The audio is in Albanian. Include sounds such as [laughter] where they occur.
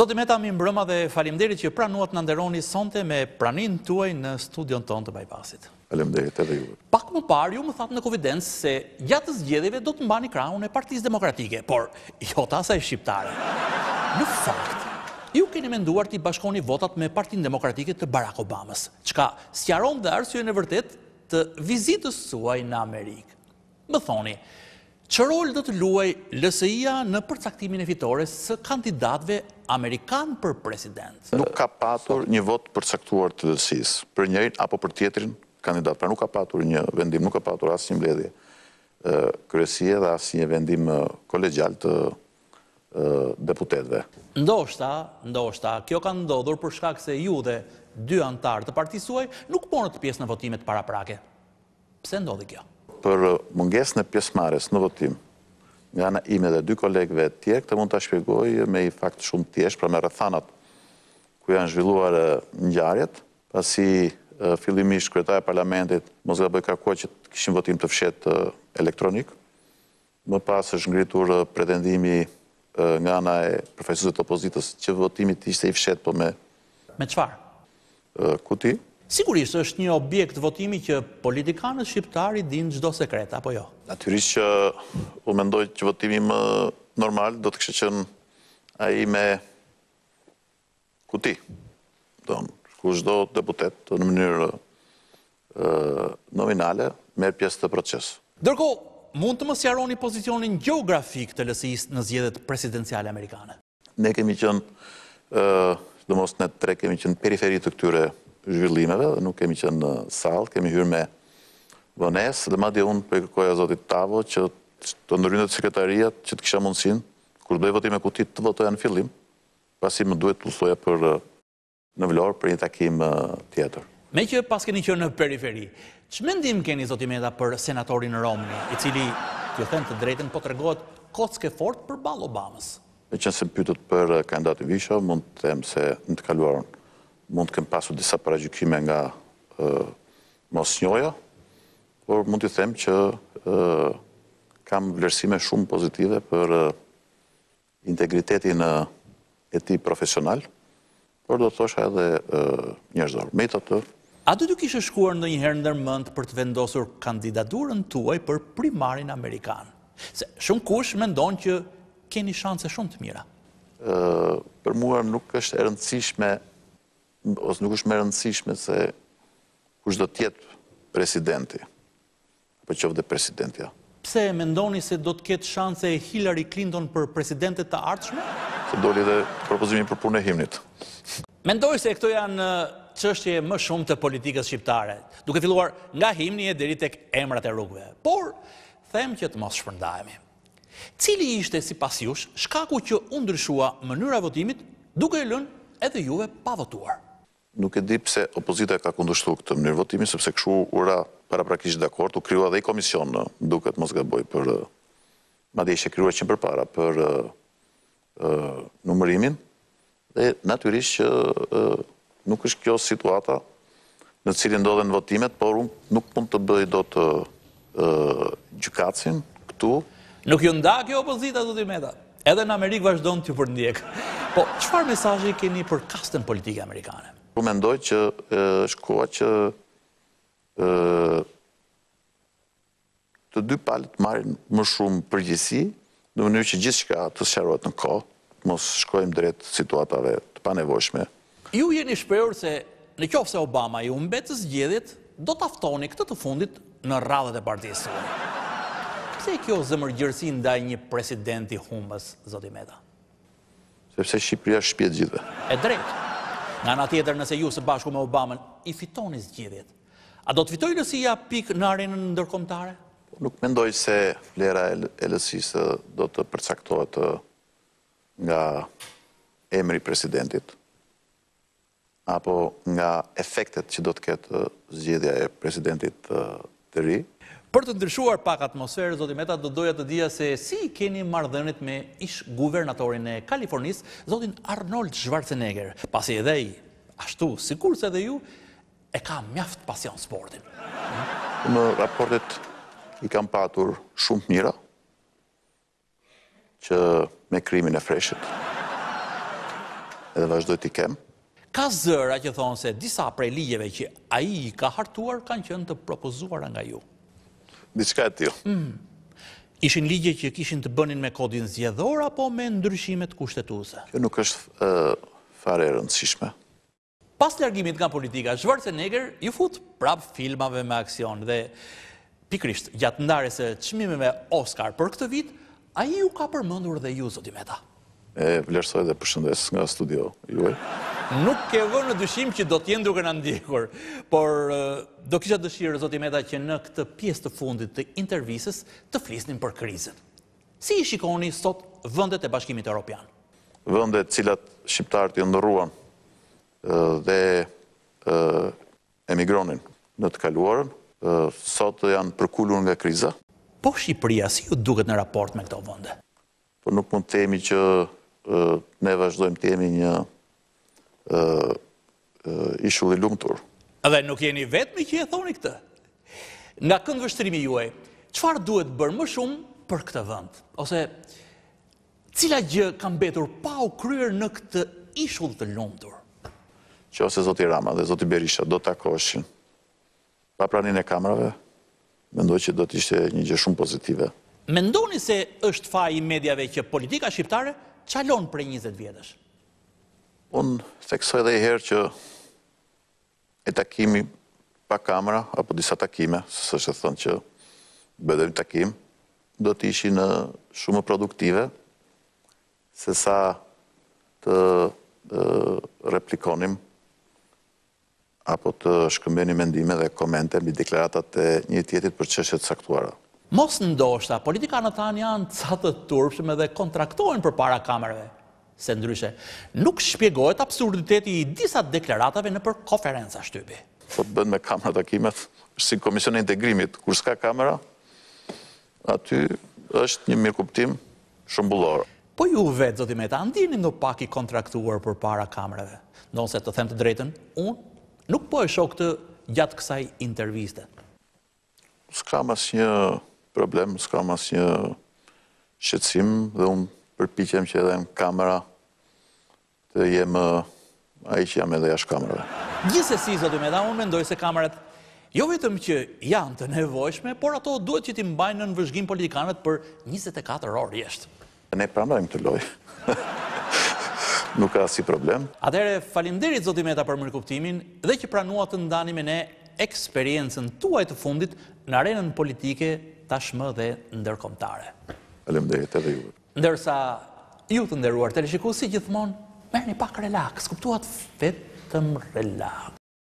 Zotë i meta mi mbrëma dhe falimderi që pranuat në nderoni sonte me pranin tuaj në studion tonë të bypassit. Falimderi të dhe ju. Pak më par, ju më thatë në kovidens se gjatës gjedhive do të mbani një kraun e partiz demokratike, por jo të e shqiptare. Në fakt, ju keni menduar të i bashkoni votat me partin demokratike të Barack Obamas, qka sjaron dhe arsio e në vërtet të vizitës suaj në Amerikë. Më thoni, që rol dhe të luaj LSI-a në përcaktimin e fitores së kandidatve Amerikan për president? Nuk ka patur një vot përcaktuar të dësis, për njërin apo për tjetrin kandidat, pra nuk ka patur një vendim, nuk ka patur asë një mbledhje kërësie dhe asë një vendim kolegjal të deputetve. Ndo ndoshta, ndo kjo ka ndodhur për shkak se ju dhe dy antarë të partisuaj, nuk ponë të pjesë në votimet para prake. Pse ndodhi kjo? për munges në pjesmares në votim, nga në ime dhe dy kolegve tjerë, të mund të shpjegoj me i fakt shumë tjesh, pra me rëthanat ku janë zhvilluar njarjet, pasi fillimisht kretaj e parlamentit mëzga bëj kakua që të kishim votim të fshet elektronik, më pas është ngritur pretendimi nga nga e profesuzet opozitës që votimit ishte i fshet, po me... Me qëfar? Kuti. Kuti. Sigurisht është një objekt votimi që politikanët shqiptari din gjdo sekret, apo jo? Natyrisht që u mendoj që votimi më normal do të kështë qënë aji me kuti. Ku shdo deputet në mënyrë nominale merë pjesë të proces. Dërko, mund të më sjaroni pozicionin geografik të lësist në zjedet presidenciale amerikane? Ne kemi qënë, dhe në tre kemi qënë periferit të këtyre zhvillimeve, nuk kemi qenë në salë, kemi hyrë me vënesë, dhe ma di unë për kërkoja zotit Tavo që të nërrynë të sekretariat që të kisha mundësin, kur dojë votime ku ti të votoja në fillim, pasi më duhet të usloja për në vlorë për një takim tjetër. Me që pas keni që në periferi, që mendim keni zotime edha për senatorin Romëni, i cili të thënë të drejten po të regohet kocke fort për balë Obamas? Me që nëse pytët për kandidatë Visho, mund të temë se në të kaluarën mund të kemë pasu disa parajgjukime nga mos njoja, por mund të them që kam vlerësime shumë pozitive për integritetin e ti profesional, por do të thosha edhe njërëzorë. Me të të... A të du kishë shkuar në njëherë në nërmënd për të vendosur kandidaturën të uaj për primarin Amerikan? Se shumë kush me ndonë që keni shanse shumë të mira. Për mua nuk është erëndësishme ose nuk është më rëndësishme se kush do të jetë presidenti. Apo qoftë dhe presidentja. Pse e mendoni se do të ketë shanse e Hillary Clinton për presidentet të ardhshme? Se doli dhe propozimin për punë e himnit. Mendoj se këto janë qështje uh, më shumë të politikës shqiptare, duke filluar nga himni e dirit tek emrat e rrugve. Por, them që të mos shpërndajemi. Cili ishte si pas jush shkaku që undryshua mënyra votimit duke lën edhe juve pavotuar? nuk e di pse opozita ka kundështu këtë mënyrë votimi, sepse këshu ura para prakisht dhe akord, u kryua dhe i komision në duket Mosgaboj për, eh, ma dhe ishe kryua qënë për para, eh, për eh, numërimin, dhe natyrisht që nuk është kjo situata në cilin ndodhen votimet, por unë nuk pun të bëj do të gjukacin këtu. Nuk ju nda kjo opozita të të meta, edhe në Amerikë vazhdojnë të ju Po, qëfar mesajë keni për kastën politike amerikane? Po mendoj që është koha që të dy palët marrin më shumë përgjësi, në mënyrë që gjithë shka të shërojt në ko, mos shkojmë drejt situatave të panevojshme. Ju jeni shpërur se në qofë se Obama ju mbetës gjithit, do të aftoni këtë të fundit në radhët e partijësë. Pse kjo zëmërgjërësi ndaj një presidenti humës, Zotimeta? Sepse Shqipëria shpjet gjithë. E drejtë. Nga nga tjetër nëse ju së bashku me Obama i fitoni zgjidhjet, a do të fitoj lësia pik në arenën ndërkomtare? Po, nuk mendoj se lera e lësisë do të përcaktohet nga emri presidentit apo nga efektet që do të ketë zgjidhja e presidentit të ri, Për të ndryshuar pak atmosferë, zotë Meta, do doja të dhja se si keni mardhenit me ish guvernatorin e Kalifornis, zotin Arnold Schwarzenegger, pasi edhe i ashtu, si kur se dhe ju, e ka mjaft pasion sportin. Në raportet i kam patur shumë mira, që me krimin e freshet, edhe vazhdoj t'i kem. Ka zëra që thonë se disa prej ligjeve që aji i ka hartuar, kanë qënë të propozuar nga ju diçka e tjilë. Mm. Ishin ligje që kishin të bënin me kodin zjedhor, apo me ndryshimet kushtetuse? Kjo nuk është fare rëndësishme. Pas lërgimit nga politika, Shvartë Neger ju fut prap filmave me aksion dhe pikrisht gjatë ndare se qmime me Oscar për këtë vit, a ju ka përmëndur dhe ju, zotimeta e vlerësoj dhe përshëndes nga studio juaj. Nuk ke vënë në dyshim që do të jenë duke na ndjekur, por do kisha dëshirë zoti Meta që në këtë pjesë të fundit të intervistës të flisnim për krizën. Si i shikoni sot vendet e Bashkimit Evropian? Vendet Vëndet cilat shqiptarët i ndërruan dhe emigronin në të kaluarën, sot janë përkullur nga kriza. Po Shqipëria si ju duket në raport me këto vende? Po nuk mund të themi që ne vazhdojmë të jemi një ishulli lungëtur. Dhe nuk jeni vetëmi që e thoni këtë. Nga këndë vështërimi juaj, qëfar duhet bërë më shumë për këtë vënd? Ose cila gjë kam betur pa u kryer në këtë ishull të lungëtur? Që ose Zoti Rama dhe Zoti Berisha do të akoshin pa pranin e kamrave, mendoj që do të ishte një gjë shumë pozitive. Mendoni se është fa i medjave që politika shqiptare qalon për 20 vjetësh? Unë theksoj dhe i herë që e takimi pa kamera, apo disa takime, së shë thënë që bëdëm takim, do të ishi në shumë produktive, se sa të replikonim apo të shkëmbeni mendime dhe komente mbi deklaratat e një tjetit për qështet saktuara. Mos ndoshta, politika në tanë janë catët turpshme edhe kontraktojnë për para kamerëve. Se ndryshe, nuk shpjegohet absurditeti i disa deklaratave në për konferenca shtybi. Po të bënë me kamerë takimet, si e Integrimit, kur s'ka kamera, aty është një mirë kuptim shumbullorë. Po ju vetë, zoti me ta, ndini në pak i kontraktuar për para kamerëve. Nëse të them të drejten, unë nuk po e shok të gjatë kësaj interviste. S'ka mas Një problem, s'ka mas një shqecim, dhe unë përpikjem që edhe në kamera të jemë a i që jam edhe jashtë kamerave. Gjise si, zëtë me da, unë mendoj se kamerat jo vetëm që janë të nevojshme, por ato duhet që ti mbajnë në nëvëzhgjim politikanët për 24 orë jeshtë. Ne pranojmë të lojë. [laughs] Nuk ka si problem. Atere, falimderit, Zotimeta meta për mërkuptimin, dhe që pranua të ndani me ne eksperiencen tuaj të fundit në arenën politike tashmë dhe ndërkomtare. Alem dhe edhe ju. Ndërsa ju të ndërruar të lëshiku si gjithmonë, merë një pak relax, kuptuat vetëm relax.